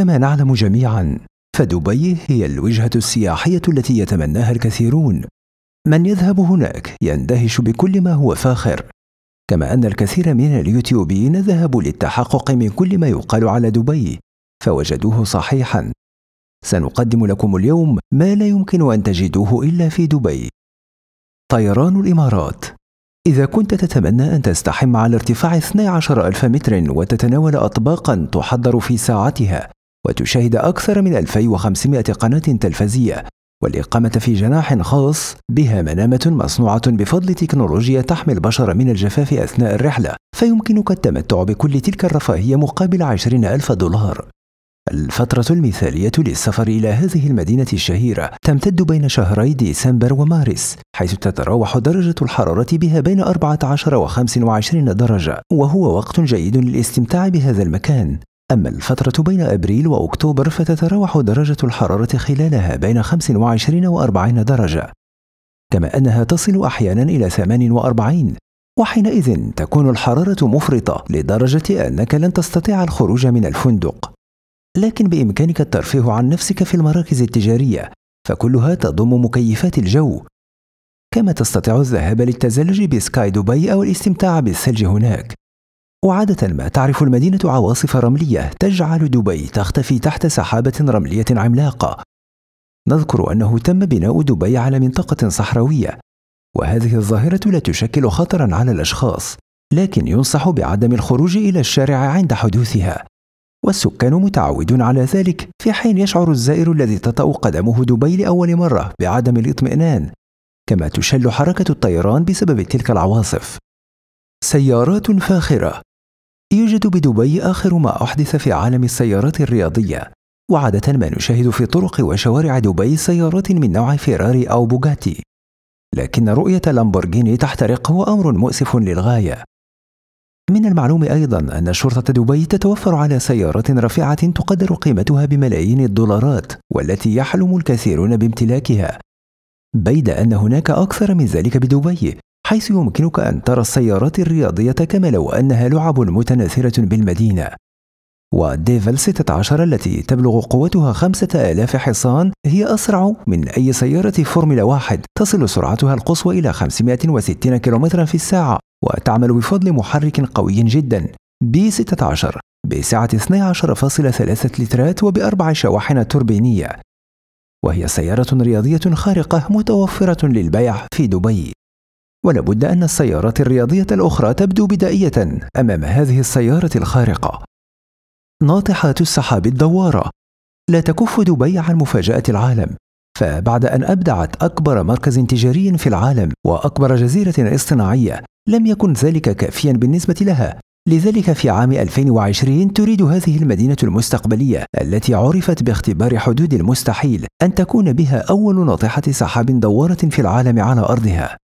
كما نعلم جميعا فدبي هي الوجهة السياحية التي يتمناها الكثيرون من يذهب هناك يندهش بكل ما هو فاخر كما أن الكثير من اليوتيوبيين ذهبوا للتحقق من كل ما يقال على دبي فوجدوه صحيحا سنقدم لكم اليوم ما لا يمكن أن تجدوه إلا في دبي طيران الإمارات إذا كنت تتمنى أن تستحم على ارتفاع 12 ألف متر وتتناول أطباقا تحضر في ساعتها وتشاهد أكثر من 2500 قناة تلفزية والإقامة في جناح خاص بها منامة مصنوعة بفضل تكنولوجيا تحمي البشر من الجفاف أثناء الرحلة فيمكنك التمتع بكل تلك الرفاهية مقابل 20 ألف دولار الفترة المثالية للسفر إلى هذه المدينة الشهيرة تمتد بين شهري ديسمبر ومارس حيث تتراوح درجة الحرارة بها بين 14 و 25 درجة وهو وقت جيد للاستمتاع بهذا المكان أما الفترة بين أبريل وأكتوبر فتتراوح درجة الحرارة خلالها بين 25 و 40 درجة كما أنها تصل أحيانا إلى 48 وحينئذ تكون الحرارة مفرطة لدرجة أنك لن تستطيع الخروج من الفندق لكن بإمكانك الترفيه عن نفسك في المراكز التجارية فكلها تضم مكيفات الجو كما تستطيع الذهاب للتزلج بسكاي دبي أو الاستمتاع بالثلج هناك وعادة ما تعرف المدينة عواصف رملية تجعل دبي تختفي تحت سحابة رملية عملاقة. نذكر أنه تم بناء دبي على منطقة صحراوية، وهذه الظاهرة لا تشكل خطرًا على الأشخاص، لكن ينصح بعدم الخروج إلى الشارع عند حدوثها. والسكان متعودون على ذلك في حين يشعر الزائر الذي تطأ قدمه دبي لأول مرة بعدم الاطمئنان، كما تشل حركة الطيران بسبب تلك العواصف. سيارات فاخرة يوجد بدبي آخر ما أحدث في عالم السيارات الرياضية وعادة ما نشاهد في طرق وشوارع دبي سيارات من نوع فيراري أو بوغاتي لكن رؤية لامبورغيني تحترق هو أمر مؤسف للغاية من المعلوم أيضا أن شرطة دبي تتوفر على سيارات رفيعة تقدر قيمتها بملايين الدولارات والتي يحلم الكثيرون بامتلاكها بيد أن هناك أكثر من ذلك بدبي حيث يمكنك أن ترى السيارات الرياضية كما لو أنها لعب متناثرة بالمدينة وديفل 16 التي تبلغ قوتها 5000 حصان هي أسرع من أي سيارة فورمولا واحد تصل سرعتها القصوى إلى 560 كم في الساعة وتعمل بفضل محرك قوي جدا بي 16 بسعة 12.3 لترات وبأربع شواحن توربينية وهي سيارة رياضية خارقة متوفرة للبيع في دبي ولابد أن السيارات الرياضية الأخرى تبدو بدائية أمام هذه السيارة الخارقة ناطحات السحاب الدوارة لا تكف دبي عن مفاجأة العالم فبعد أن أبدعت أكبر مركز تجاري في العالم وأكبر جزيرة اصطناعية لم يكن ذلك كافيا بالنسبة لها لذلك في عام 2020 تريد هذه المدينة المستقبلية التي عرفت باختبار حدود المستحيل أن تكون بها أول ناطحة سحاب دوارة في العالم على أرضها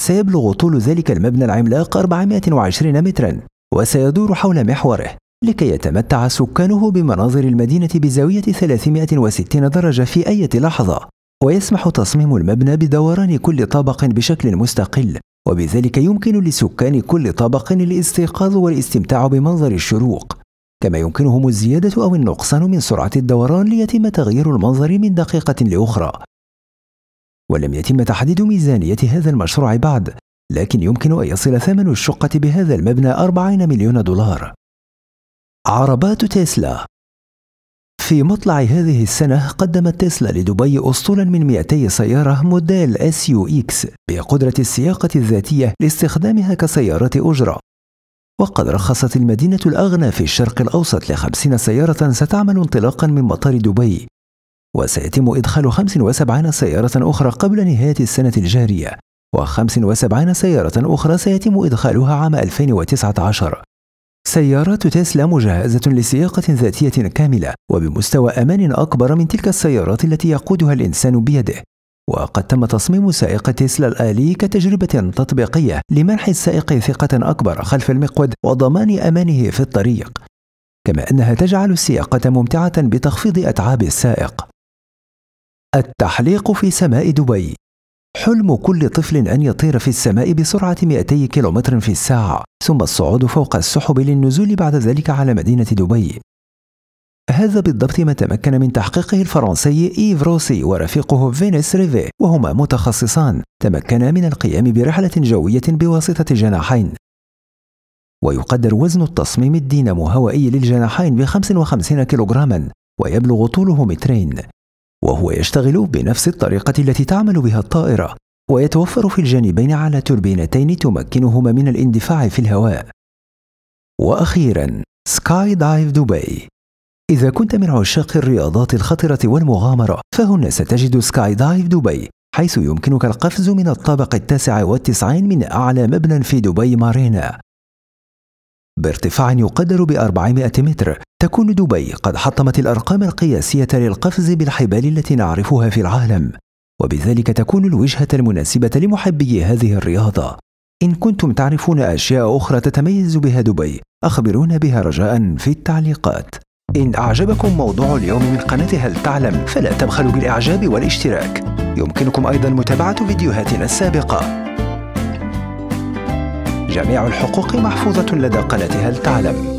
سيبلغ طول ذلك المبنى العملاق 420 مترا وسيدور حول محوره لكي يتمتع سكانه بمناظر المدينة بزاوية 360 درجة في أي لحظة ويسمح تصميم المبنى بدوران كل طابق بشكل مستقل وبذلك يمكن لسكان كل طابق الاستيقاظ والاستمتاع بمنظر الشروق كما يمكنهم الزيادة أو النقصان من سرعة الدوران ليتم تغيير المنظر من دقيقة لأخرى ولم يتم تحديد ميزانية هذا المشروع بعد لكن يمكن أن يصل ثمن الشقة بهذا المبنى 40 مليون دولار عربات تسلا في مطلع هذه السنة قدمت تسلا لدبي أسطولا من 200 سيارة موديل اس يو اكس بقدرة السياقة الذاتية لاستخدامها كسيارة أجرة وقد رخصت المدينة الأغنى في الشرق الأوسط لخمسين سيارة ستعمل انطلاقا من مطار دبي وسيتم إدخال 75 سيارة أخرى قبل نهاية السنة الجارية و75 سيارة أخرى سيتم إدخالها عام 2019 سيارات تسلا مجهزة لسياقة ذاتية كاملة وبمستوى أمان أكبر من تلك السيارات التي يقودها الإنسان بيده وقد تم تصميم سائق تسلا الآلي كتجربة تطبيقية لمنح السائق ثقة أكبر خلف المقود وضمان أمانه في الطريق كما أنها تجعل السياقة ممتعة بتخفيض أتعاب السائق التحليق في سماء دبي حلم كل طفل أن يطير في السماء بسرعة 200 كيلومتر في الساعة ثم الصعود فوق السحب للنزول بعد ذلك على مدينة دبي هذا بالضبط ما تمكن من تحقيقه الفرنسي إيف روسي ورفيقه فينيس ريفي وهما متخصصان تمكنا من القيام برحلة جوية بواسطة جناحين ويقدر وزن التصميم الدينامو هوائي للجناحين ب 55 كيلوغراما ويبلغ طوله مترين وهو يشتغل بنفس الطريقة التي تعمل بها الطائرة ويتوفر في الجانبين على توربينتين تمكنهما من الاندفاع في الهواء وأخيرا سكاي دايف دبي إذا كنت من عشاق الرياضات الخطرة والمغامرة فهنا ستجد سكاي دايف دبي حيث يمكنك القفز من الطابق التاسع والتسعين من أعلى مبنى في دبي مارينا بارتفاع يقدر ب 400 متر تكون دبي قد حطمت الأرقام القياسية للقفز بالحبال التي نعرفها في العالم وبذلك تكون الوجهة المناسبة لمحبي هذه الرياضة إن كنتم تعرفون أشياء أخرى تتميز بها دبي أخبرونا بها رجاء في التعليقات إن أعجبكم موضوع اليوم من قناة هل تعلم فلا تبخلوا بالإعجاب والاشتراك يمكنكم أيضا متابعة فيديوهاتنا السابقة جميع الحقوق محفوظة لدى قناة هل تعلم